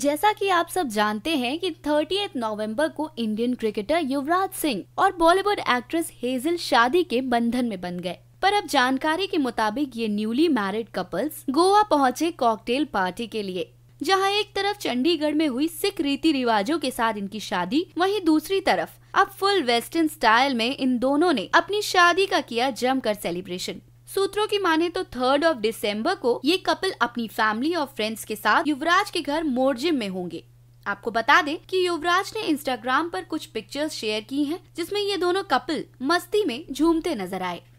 जैसा कि आप सब जानते हैं कि 30 नवंबर को इंडियन क्रिकेटर युवराज सिंह और बॉलीवुड एक्ट्रेस हेजल शादी के बंधन में बन गए पर अब जानकारी के मुताबिक ये न्यूली मैरिड कपल्स गोवा पहुंचे कॉकटेल पार्टी के लिए जहां एक तरफ चंडीगढ़ में हुई सिख रीति रिवाजों के साथ इनकी शादी वहीं दूसरी तरफ अब फुल वेस्टर्न स्टाइल में इन दोनों ने अपनी शादी का किया जमकर सेलिब्रेशन सूत्रों की माने तो थर्ड ऑफ दिसंबर को ये कपल अपनी फैमिली और फ्रेंड्स के साथ युवराज के घर मोरजिम में होंगे आपको बता दें कि युवराज ने इंस्टाग्राम पर कुछ पिक्चर्स शेयर की हैं जिसमें ये दोनों कपल मस्ती में झूमते नजर आए